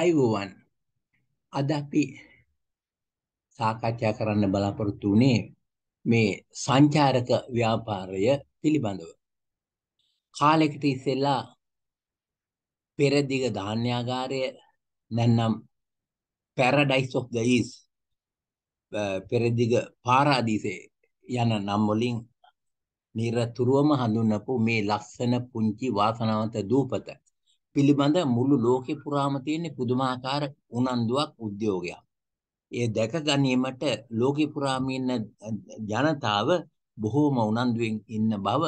අයිබෝවන් අද අපි සාකච්ඡා කරන්න බලාපොරොත්තු වුණේ මේ සංචාරක ව්‍යාපාරය පිළිබඳව කාලෙකට ඉස්සෙල්ලා පෙරදිග ධාන්‍යාගාරය නැත්නම් Paradise of the East පෙරදිග පාරාදීසයේ යන නම් වලින් නිරතුරුවම හඳුන්වපු මේ ලස්සන පුංචි වාසනාවන්ත දූපත පිළිබඳ මුළු ලෝකෙ පුරාම තියෙන පුදුමාකාර උනන්දුවක් උද්‍යෝගයක්. ඒ දැක ගැනීමට ලෝකෙ පුරාම ඉන්න ජනතාව බොහෝම උනන්දුවෙන් ඉන්න බව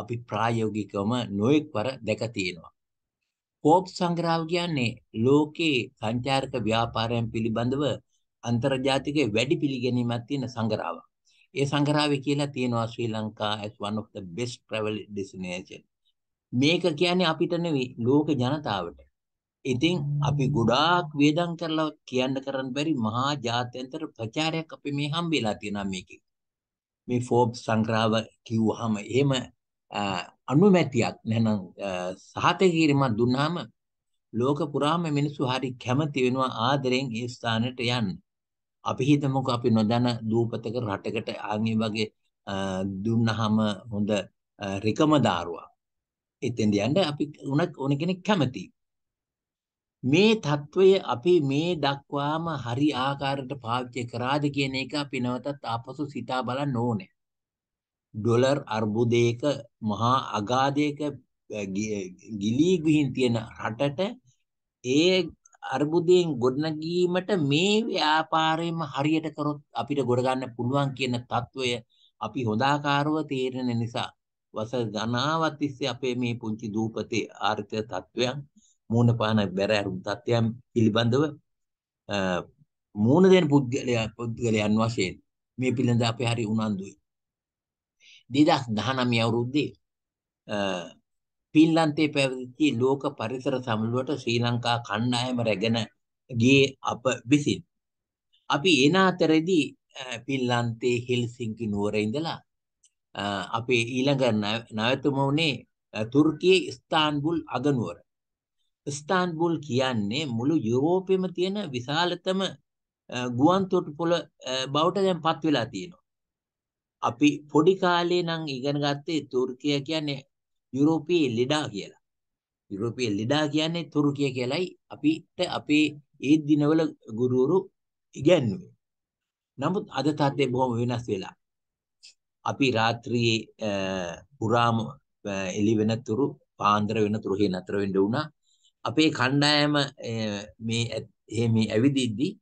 අපි ප්‍රායෝගිකවම නොඑක්වර දැක තියෙනවා. කෝප් සංග්‍රහව කියන්නේ ලෝකේ සංචාරක ව්‍යාපාරයන් පිළිබඳව අන්තර්ජාතික වැඩි පිළිගැනීමක් තියෙන සංග්‍රහයක්. ඒ සංග්‍රහවේ කියලා තියෙනවා ශ්‍රී Lanka as one of the best travel destination. මේක කියන්නේ අපිට නෙවෙයි ලෝක ජනතාවට. ඉතින් අපි ගොඩාක් වේදම් කරලා කියන්න කරන්න බැරි මහා ජාත්‍යන්තර ප්‍රචාරයක් අපි මේ හම්බෙලා තියෙනවා මේකේ. මේ ෆෝබ්ස් සංග්‍රහව කිව්වහම එහෙම අනුමැතියක් නැනම් සහතේ කිරීමක් දුන්නාම ලෝක පුරාම මිනිස්සු හරි කැමති වෙනවා ආදරෙන් ඒ ස්ථානෙට යන්න. අපි හිතමුකෝ අපි නොදැන දූපතක රටකට ආන්ගේ වගේ දුන්නහම හොඳ රිකමදාරුවක්. එතෙන්ද යන්න අපි උනත් ඕන කෙනෙක් කැමතියි. මේ తত্ত্বය අපි මේ දක්වාම හරි ආකාරයට පාවිච්චි කරාද කියන එක අපි නැවතත් ආපසු සිතා බලන්න ඕනේ. ඩොලර් අර්බුදයක මහා අගාධයක ගිලී ගිහින් තියෙන රටට ඒ අර්බුදයෙන් ගොඩනැගීමට මේ ව්‍යාපාරයම හරියට කරොත් අපිට ගොඩ ගන්න පුළුවන් කියන తত্ত্বය අපි හොඳාකාරව තේරෙන නිසා වසර ගණනාවක් තිස්සේ අපේ මේ පුංචි දූපතේ ආර්ථික තත්වයන් මූණ පාන බැර අරුම් තත්වයන් පිළිබඳව මූණ දෙන පුද්ගලයා පුද්ගලයන් වශයෙන් මේ පිළිබඳ අපි හරි උනන්දුයි. 2019 අවුරුද්දේ පින්ලන්තේ පැවති ලෝක පරිසර සමුළුවට ශ්‍රී ලංකා කණ්ඩායම රැගෙන ගියේ අප විසින්. අපි එන අතරේදී පින්ලන්තේ හෙල්සින්කි නුවර ඉඳලා අපේ ඊළඟ නැවතුම වුණේ තුර්කියේ ස්ථාන්බුල් අගනුවර. ස්ථාන්බුල් කියන්නේ මුළු යුරෝපෙම තියෙන විශාලතම ගුවන් තොටුපොළ බවට දැන් පත් වෙලා තියෙනවා. අපි පොඩි කාලේ නම් ඉගෙන ගත්තේ තුර්කිය කියන්නේ යුරෝපයේ ලෙඩා කියලා. යුරෝපයේ ලෙඩා කියන්නේ තුර්කිය කියලයි අපිට අපේ ඒ දිනවල ගුරුවරු ඉගැන්වුවේ. නමුත් අද තත්ත්වය බොහොම වෙනස් වෙලා. අපි රාත්‍රියේ පුරාම එළි වෙනතුරු පාන්දර වෙනතුරු හේ නතර වෙන්න වුණා. අපේ කණ්ඩායම මේ එහෙම ඇවිදිද්දී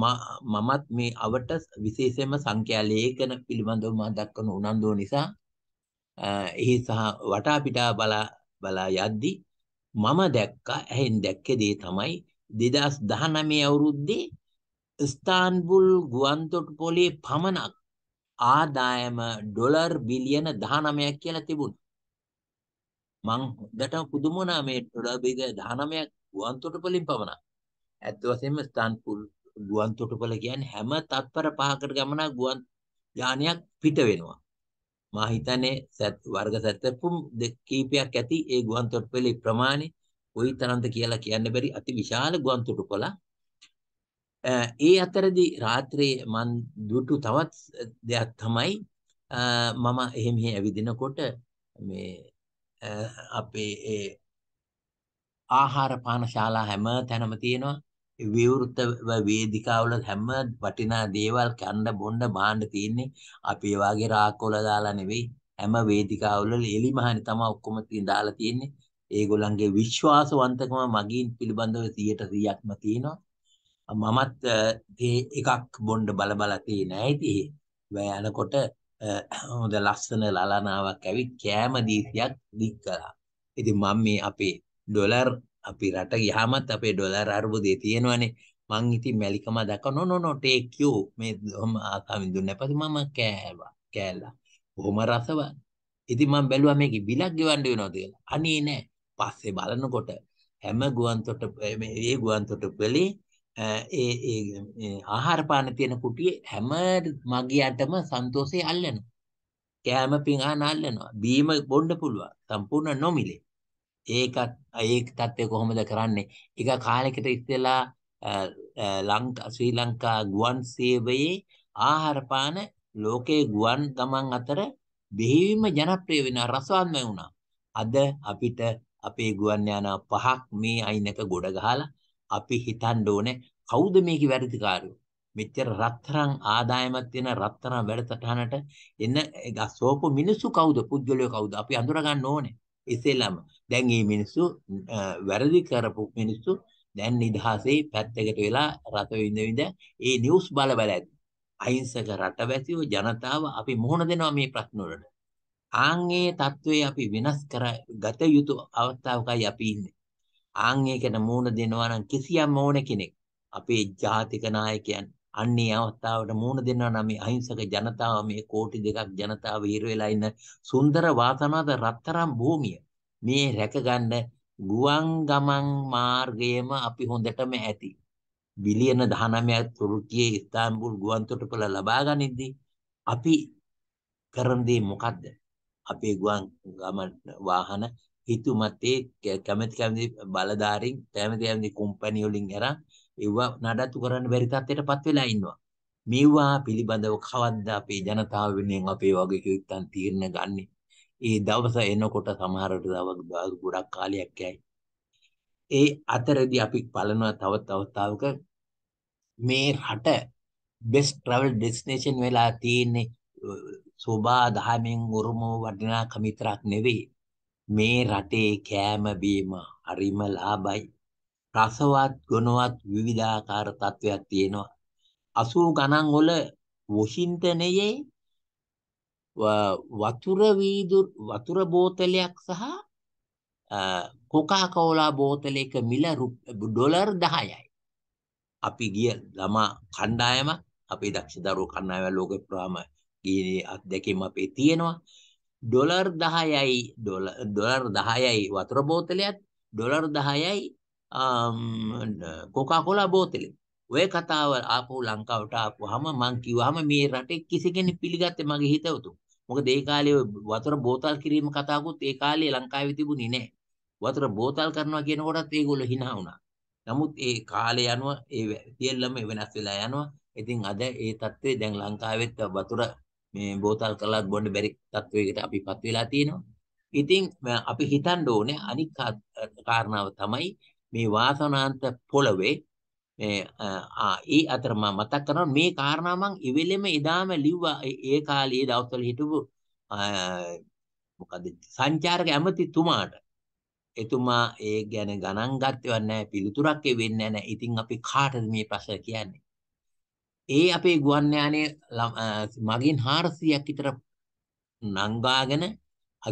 මමත් මේ අවට විශේෂයෙන්ම සංඛ්‍යා ලේඛන පිළිබඳව මා දක්වන උනන්දුව නිසා එහි සහ වටා පිටා බලා බලා යද්දී මම දැක්කා ඇහෙන් දැක්කේ දේ තමයි 2019 අවුරුද්දේ ස්තාන්බුල් ගුවන්තොටුපොලේ පමණක් ආදායම ඩොලර් බිලියන 19ක් කියලා තිබුණා. මං හොඳටම පුදුම වුණා මේ ඩොලර් බිලියන 19ක් ගුවන් තොටුපළින් පමණක්. ඇත්ත වශයෙන්ම ස්තන්පුල් ගුවන් තොටුපළ කියන්නේ හැම තත්පර පහකට ගමන ගුවන් යානයක් පිට වෙනවා. මා හිතන්නේ වර්ග සැතපුම් කීපයක් ඇති ඒ ගුවන් තොටුපළේ ප්‍රමාණය කොයි තරම්ද කියලා කියන්න බැරි අති විශාල ගුවන් තොටුපළක් ඒ අතරදී රාත්‍රියේ මන් දුටු තවත් දෙයක් තමයි මම එහෙ මෙහෙ ඇවිදිනකොට මේ අපේ ඒ ආහාර පාන ශාලා හැම තැනම තියෙනවා විවෘත වේදිකාවල හැම වටිනා දේවල් කන්න බොන්න බාන්න තියෙන්නේ අපි ඒ වගේ රාක්කොල දාලා නෙවෙයි හැම වේදිකාවල එලි මහනේ තමයි ඔක්කොම තියෙන දාලා තියෙන්නේ ඒගොල්ලන්ගේ විශ්වාසවන්තකම මගින් පිළිබඳව 100%ක්ම තියෙනවා මමත් තේ එකක් බොණ්ඩ බල බල තේ නෑ ඉතින් වැය යනකොට හොඳ ලස්සන ලලනාවක් ඇවිත් කෑම දීසියක් දික් කළා. ඉතින් මම මේ අපේ ඩොලර් අපි රට ගියාමත් අපේ ඩොලර් අර්බුදේ තියෙනවනේ. මං ඉතින් මැලිකම දැක නෝ නෝ නෝ ටේක් යූ මේ ඔහම ආසාවෙන් දුන්න නැපති මම කෑවා කෑල්ලා. බොහොම රසවත්. ඉතින් මං බැලුවා මේකේ බිලක් ගෙවන්න වෙනවද කියලා. අනේ නෑ. පස්සේ බලනකොට හැම ගුවන් තොට මේ ඒ ගුවන් තොටුපළේ ඒ ඒ ආහාර පාන තියෙන කුටියේ හැම මගියටම සන්තෝෂේ අල්ලනවා. කෑම පිඟාන අල්ලනවා. බීම බොන්න පුළුවන්. සම්පූර්ණ නොමිලේ. ඒකත් ඒක තත්ත්වය කොහොමද කරන්නේ? එක කාලයකට ඉස්සෙලා ලංකා ශ්‍රී ලංකා ගුවන් සේවයේ ආහාර පාන ලෝකයේ ගුවන් ගමන් අතර බෙහෙවින්ම ජනප්‍රිය වෙන රසවත්ම වුණා. අද අපිට අපේ ගුවන් යානා පහක් මේ අයිනක ගොඩ ගහලා අපි හිතන්න ඕනේ කවුද මේකේ වැඩිකාරයෝ? මෙච්චර රත්තරන් ආදායමක් තියෙන රත්තරන් වැඩසටහනට එන සෝපු මිනිස්සු කවුද? පුද්ගලයෝ කවුද? අපි අඳුර ගන්න ඕනේ. එසේලම දැන් මේ මිනිස්සු වැරදි කරපු මිනිස්සු දැන් නිදහසේ පැත්තකට වෙලා රත විඳ විඳ ඒ නිවුස් බල බල ඇති. අහිංසක රටවැසියෝ ජනතාව අපි මුහුණ දෙනවා මේ ප්‍රශ්න වලට. ආන්ගේ தત્ත්වයේ අපි වෙනස් කර ගත යුතු අවස්ථාවකයි අපි ඉන්නේ. ආන් ඒකට මූණ දෙනවා නම් කිසියම් ඕන කෙනෙක් අපේ ජාතික නායකයන් අන්නේ අවස්ථාවට මූණ දෙනවා නම් මේ අහිංසක ජනතාව මේ කෝටි දෙකක් ජනතාව හිර වෙලා ඉන්න සුන්දර වාසනාද රත්තරන් භූමිය මේ රැකගන්න ගුවන් ගමන් මාර්ගයම අපි හොඳටම ඇති බිලියන 19ක් තුරුකියේ ඉස්තාන්බුල් ගුවන්තොටුපළ ලබා ගනිද්දී අපි කරන දේ මොකද්ද අපේ ගුවන් ගමන් වාහන හිතු මතේ කැමති කැමති බලධාරීන් කැමති කැමති කම්පැනි වලින් අරන් ඒවා නඩත්තු කරන්න බැරි තත්ත්වයටපත් වෙලා ඉන්නවා. මේවා පිළිබඳව කවද්ද අපේ ජනතාව වෙනුවෙන් අපේ වගකීම්යන් තීරණ ගන්නෙ. ඒ දවස එනකොට සමහර දවස් ගොඩක් කාලයක් යයි. ඒ අතරදී අපි බලනවා තවත් අවස්ථාවක මේ රට best travel destination වෙලා තියෙන්නේ සෝබා දහමෙන් උරුම වටිනාකම විතරක් නෙවෙයි මේ රටේ කෑම බීම හරිම ලාභයි. රසවත් ගුණවත් විවිධාකාර තත්ත්වයක් තියෙනවා. 80 ගණන් වල වොෂින්ටනයේ වතුර වීදුර වතුර බෝතලයක් සහ කොකා කෝලා බෝතලයක මිල ඩොලර් 10යි. අපි ගිය ළමා කණ්ඩායමක් අපේ දක්ෂ දරුවෝ කණ්ඩායම ලෝකෙ පුරාම ගියේ අත්දැකීම් අපේ තියෙනවා. ඩොලර් 10යි ඩොලර් 10යි වතුර බෝතලයත් ඩොලර් 10යි කොකාකෝලා බෝතලෙත් ඔය කතාව ආපහු ලංකාවට ආපුවාම මං කිව්වහම මේ රටේ කිසි කෙනෙක් පිළිගත්තේ මගේ හිතවතුන්. මොකද ඒ කාලේ වතුර බෝතල් කිරීම කතාවකුත් ඒ කාලේ ලංකාවේ තිබුණේ නැහැ. වතුර බෝතල් කරනවා කියන කොටත් ඒගොල්ලෝ hina වුණා. නමුත් ඒ කාලය යනවා ඒ සියල්ලම වෙනස් වෙලා යනවා. ඉතින් අද ඒ தත්ත්වේ දැන් ලංකාවෙත් වතුර මේ බෝතල් කරලත් බොන්න බැරි තත්වයකට අපිපත් වෙලා තියෙනවා. ඉතින් අපි හිතන්න ඕනේ අනික් කාරණාව තමයි මේ වාසනාන්ත පොළවේ ඒ අතර මම මතක් කරනවා මේ කාරණා මම ඉවෙලෙම එදාම ලිව්වා ඒ කාලේ දවස්වල හිටපු මොකද සංචාරක ඇමතිතුමාට එතුමා ඒ ගැන ගණන් ගත්තේවත් නැහැ පිළිතුරක් ඒ වෙන්නේ නැහැ. ඉතින් අපි කාටද මේ ප්‍රශ්න කියන්නේ? ඒ අපේ ගුවන් යානයේ මගින් 400ක් විතර නංගාගෙන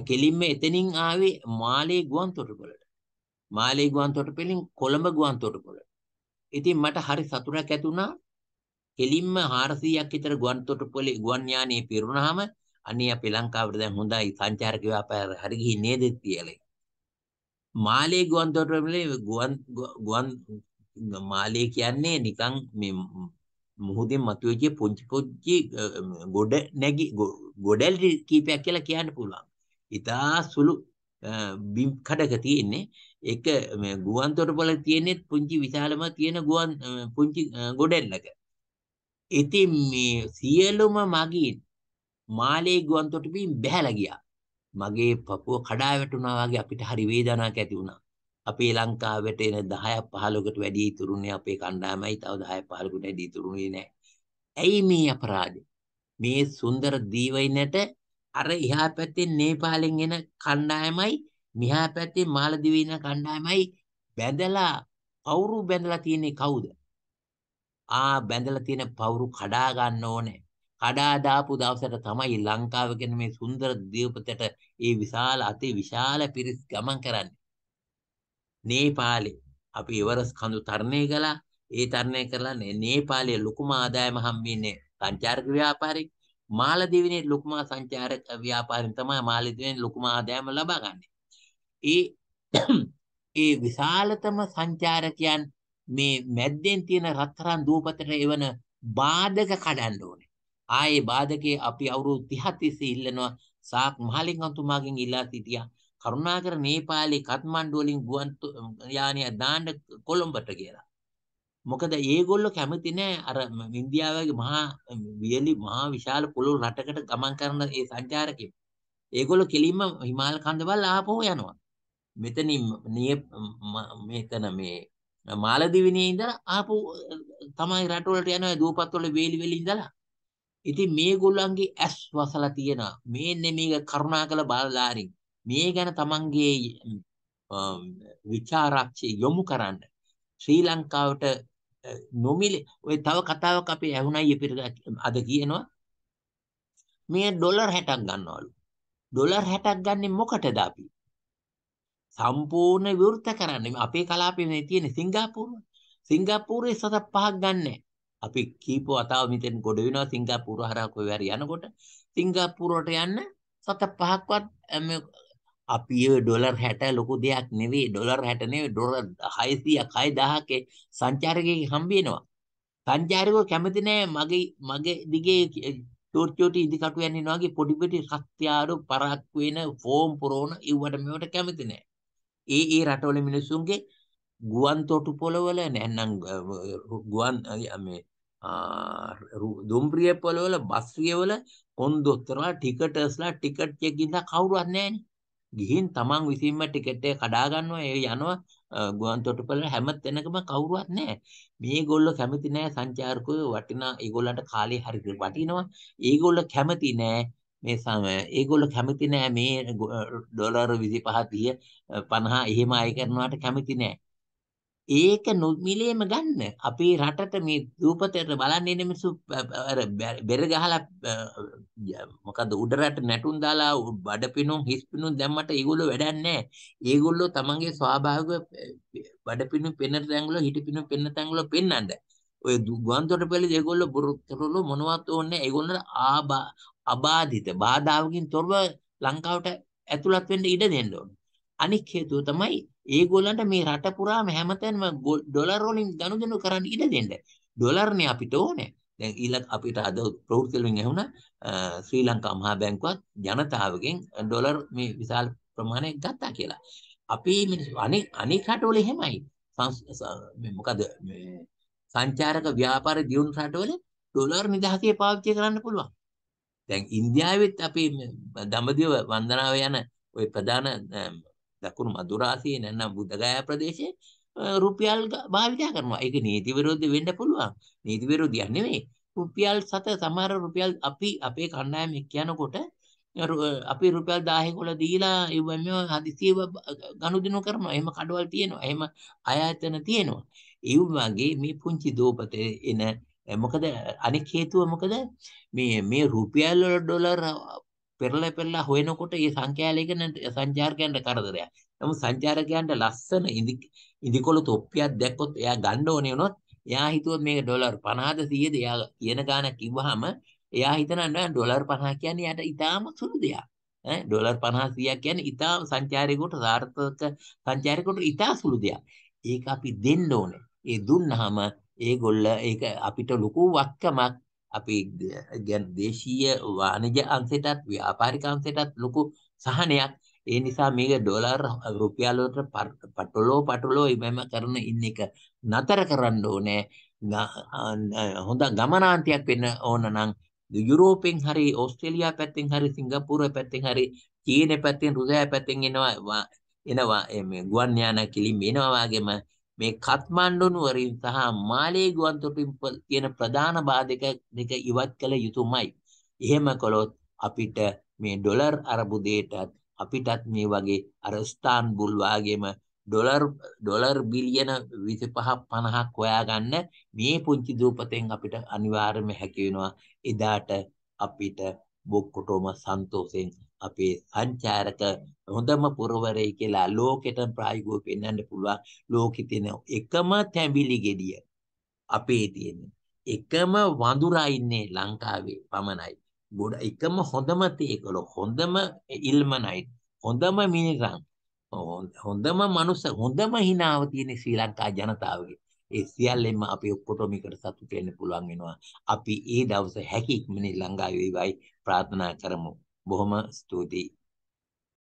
කෙලින්ම එතනින් ආවේ මාලේ ගුවන් තොටුපළට. මාලේ ගුවන් තොටුපළින් කොළඹ ගුවන් තොටුපළට. ඉතින් මට හරි සතුටක් ඇති වුණා. කෙලින්ම 400ක් විතර ගුවන් තොටුපළේ ගුවන් යානයේ පිරුණාම අනේ අපේ ලංකාවට දැන් හොඳයි සංචාරක ව්‍යාපාර හරි ගිහින් නේද කියලා. මාලේ ගුවන් තොටුපළේ ගුවන් ගුවන් මාලේ කියන්නේ නිකන් මේ මුහුදෙන් මතුවෙච්ච පුංචි පුංචි ගොඩ නැගි ගොඩල් කීපයක් කියලා කියන්න පුළුවන්. ඉතා සුළු බිම් කඩක තියෙන්නේ ඒක මේ ගුවන් තොටුපළ තියෙන්නේ පුංචි විශාලම තියෙන ගුවන් පුංචි ගොඩැල්ලක. ඉතින් මේ සියලුම මගින් මාලේ ගුවන් තොටුපින් බැහැලා ගියා. මගේ පපුව කඩා වැටුණා වගේ අපිට හරි වේදනාවක් ඇති වුණා. අපේ ලංකාවට එන 10ක් 15කට වැඩි ඉතුරුනේ අපේ කණ්ඩායමයි තව 10ක් 15කට වැඩි ඉතුරුනේ නැහැ. ඇයි මේ අපරාධය? මේ සුන්දර දීවයිනට අර එහා පැත්තේ නේපාලෙන් එන කණ්ඩායමයි මෙහා පැත්තේ මාලදිවේ ඉන කණ්ඩායමයි බැඳලා පවුරු බැඳලා තියෙන්නේ කවුද? ආ බැඳලා තියෙන පවුරු කඩා ගන්න ඕනේ. කඩා දාපු දවසට තමයි ලංකාව කියන මේ සුන්දර දීපතට ඒ විශාල අති විශාල පිරිස් ගමන් කරන්නේ. නේපාලේ අපි එවරස් කඳු තරණය කළා. ඒ තරණය කරලා නේපාලයේ ලොකුම ආදායම හම්බෙන්නේ සංචාරක ව්‍යාපාරේ. මාලදීවනේ ලොකුම සංචාරක ව්‍යාපාරෙන් තමයි මාලදීවනේ ලොකුම ආදායම ලබාගන්නේ. ඒ ඒ විශාලතම සංචාරකයන් මේ මැද්දෙන් තියෙන රත්තරන් දූපතට එවන බාධක කඩන්න ඕනේ. ආයේ බාධකේ අපි අවුරුදු 30 ඉල්ලනවා සාක් මහලින්ගතුමාගෙන් ඉල්ලා සිටියා. කරුණාකර නේපාලේ කත්මණ්ඩු වලින් ගුවන් යානය දාන්න කොළඹට කියලා. මොකද ඒගොල්ලෝ කැමති නෑ අර ඉන්දියාවේ මහා වියලි මහා විශාල පොළොව රටකට ගමන් කරන ඒ සංචාරකයෝ. ඒගොල්ලෝ කෙලින්ම හිමාල කන්දවල් ආපහු යනවා. මෙතනින් මෙතන මේ මාලදිවිනේ ඉඳලා ආපහු තමයි රටවලට යනවා දූපත් වල වේලි වේලි ඉඳලා. ඉතින් මේගොල්ලන්ගේ ඇස් වසලා තියෙනවා. මේ නෙමෙයි කරුණාකර බලලාරින්. මේ ගැන තමන්ගේ විචාරාක්ෂි යොමු කරන්න ශ්‍රී ලංකාවට නොමිලේ ඔය තව කතාවක් අපේ ඇහුණයි ඉපිට අද කියනවා මේ ඩොලර් 60ක් ගන්නවලු ඩොලර් 60ක් ගන්නේ මොකටද අපි සම්පූර්ණ විවෘත කරන්නේ අපේ කලාපේ මේ තියෙන සිංගප්පූරුව සිංගප්පූරුවේ සත පහක් ගන්නෑ අපි කීප වතාව මෙතෙන් ගොඩ වෙනවා සිංගප්පූරුව හරහා කොහේ හරි යනකොට සිංගප්පූරුවට යන්න සත පහක්වත් අපි ඔය ඩොලර් 60 ලොකු දෙයක් නෙවෙයි ඩොලර් 60 නෙවෙයි ඩොලර් 600ක් 6000ක සංචාරකයෙක් හම්බ වෙනවා සංචාරකෝ කැමති නෑ මගේ මගේ දිගේ චෝට්චෝටි ඉදිකටු යන්නේ නැවගේ පොඩි පොඩි සත්‍යාරු පරක් වෙන ෆෝම් පුරවන ඉව්වට මෙවට කැමති නෑ ඒ ඒ රටවල මිනිස්සුන්ගේ ගුවන් තොටු පොළවල නැත්නම් ගුවන් මේ දුම්රිය පොළවල බස් වල කොන්දොස්තරලා ටිකටර්ස්ලා ටිකට් එකකින් කවුරුවත් නැහනේ ගිහින් තමන් විසින්ම ටිකට් එක කඩා ගන්නවා ඒ යනවා ගුවන් තොටුපළ හැම තැනකම කවුරුවත් නැහැ. මේගොල්ලෝ කැමති නැහැ සංචාරකයෝ වටිනා ඒගොල්ලන්ට කාලේ හරි වටිනවා. ඒගොල්ලෝ කැමති නැහැ මේ සම ඒගොල්ලෝ කැමති නැහැ මේ ඩොලර් 25 30 50 එහෙම අය කරනවාට කැමති නැහැ. ඒක නොමිලේම ගන්න. අපේ රටට මේ දූපතේට බලන්නේ නෙමෙසු අර බෙර ගහලා මොකද උඩරට නැටුම් දාලා බඩ පිනුම් හිස් පිනුම් දැම්මට ඒගොල්ලෝ වැඩක් නැහැ. ඒගොල්ලෝ තමන්ගේ ස්වාභාවික බඩ පිනුම් පෙන්න තැන්වල හිටි පිනුම් පෙන්න තැන්වල පෙන්නන්න. ඔය ගුවන්තොට පෙළේ ඒගොල්ලෝ බොරු කරලු මොනවත් ඕනේ ඒගොල්ලෝ ආබා අබාධිත බාධාවකින් තොරව ලංකාවට ඇතුළත් වෙන්න ඉඩ දෙන්න ඕනේ. අනික් හේතුව තමයි ඒගොල්ලන්ට මේ රට පුරාම හැමතැනම ඩොලර් වලින් ගනුදෙනු කරන්න ඉඩ දෙන්න. ඩොලර්නේ අපිට ඕනේ. දැන් ඊළඟ අපිට අද ප්‍රවෘත්ති වලින් ඇහුණ ශ්‍රී ලංකා මහා බැංකුවත් ජනතාවගෙන් ඩොලර් මේ විශාල ප්‍රමාණයක් ගත්තා කියලා. අපේ මිනිස්සු අනේ අනෙක් රටවල එහෙමයි. මේ මොකද මේ සංචාරක ව්‍යාපාර දියුණු රටවල ඩොලර් නිදහසේ පාවිච්චි කරන්න පුළුවන්. දැන් ඉන්දියාවෙත් අපේ දඹදිව වන්දනාව යන ওই ප්‍රධාන දකුණු මදුරාසියේ නැත්නම් බුදගයා ප්‍රදේශයේ රුපියල් භාවිතා කරනවා. ඒක නීති විරෝධී වෙන්න පුළුවන්. නීති විරෝධියක් නෙමෙයි. රුපියල් සත සමහර රුපියල් අපි අපේ කණ්ඩායම කියනකොට අපි රුපියල් 10 කොල දීලා ඉවෙම හදිසිය ගනුදෙනු කරනවා. එහෙම කඩවල් තියෙනවා. එහෙම ආයතන තියෙනවා. ඒ වගේ මේ පුංචි දෝපතේ එන මොකද අනික හේතුව මොකද මේ මේ රුපියල් ඩොලර් පෙරලා පෙරලා හොයනකොට ඒ සංඛ්‍යාලයකන සංචාරකයන්ට කරදරයක්. නමුත් සංචාරකයන්ට ලස්සන ඉදි ඉදිකොළ තොප්පියක් දැක්කොත් එයා ගන්න ඕනේ වුණොත් එයා හිතුවොත් මේක ඩොලර් 50ද 100ද එයා කියන ගාණක් කිව්වහම එයා හිතනවා නෑ ඩොලර් 50 කියන්නේ යට ඉතාම සුළු දෙයක්. ඈ ඩොලර් 50 100ක් කියන්නේ ඉතාම සංචාරකයට සාර්ථක සංචාරකයට ඉතා සුළු දෙයක්. ඒක අපි දෙන්න ඕනේ. ඒ දුන්නාම ඒගොල්ල ඒක අපිට ලොකු වක්කමක් අපි කියන්නේ දේශීය වාණිජ අංශයටත් ව්‍යාපාරික අංශයටත් ලොකු සහනයක්. ඒ නිසා මේක ඩොලර් රුපියල් වලට පටලෝ පටලෝ ඉමෙම කරන ඉන්න එක නතර කරන්න ඕනේ. හොඳ ගමනාන්තයක් වෙන්න ඕන නම් යුරෝපෙන් හරි ඕස්ට්‍රේලියා පැත්තෙන් හරි සිංගප්පූර පැත්තෙන් හරි චීන පැත්තෙන් රුසියා පැත්තෙන් එනවා එනවා මේ ගුවන් යානා කිලිම් එනවා වගේම මේ කත්මණ්ඩු නුවරින් සහ මාලේ ගුවන්තොටින් තියෙන ප්‍රධාන බාධක දෙක ඉවත් කළ යුතුමයි. එහෙම කළොත් අපිට මේ ඩොලර් අරබුදයටත් අපිටත් මේ වගේ අර ස්ථාන්බුල් වගේම ඩොලර් ඩොලර් බිලියන 25 50ක් හොයාගන්න මේ පුංචි දූපතෙන් අපිට අනිවාර්යයෙන්ම හැකි වෙනවා එදාට අපිට බොක්කොටම සන්තෝෂෙන් අපි සංචාරක හොඳම පුරවරය කියලා ලෝකෙට ප්‍රායෝගිකව පෙන්වන්න පුළුවන් ලෝකෙ තියෙන එකම තැඹිලි ගෙඩිය අපේ තියෙන එකම වඳුරා ඉන්නේ ලංකාවේ පමණයි ගොඩ එකම හොඳම තේකල හොඳම ඉල්මනයි හොඳම මිනිරන් හොඳම මනුස්ස හොඳම හිනාව තියෙන ශ්‍රී ලංකා ජනතාවගේ ඒ සියල්ලෙන්ම අපි ඔක්කොටම එකට සතුටු වෙන්න පුළුවන් වෙනවා අපි ඒ දවස හැකි ඉක්මනින් ළඟා වේවයි ප්‍රාර්ථනා කරමු බොහොම ස්තුතියි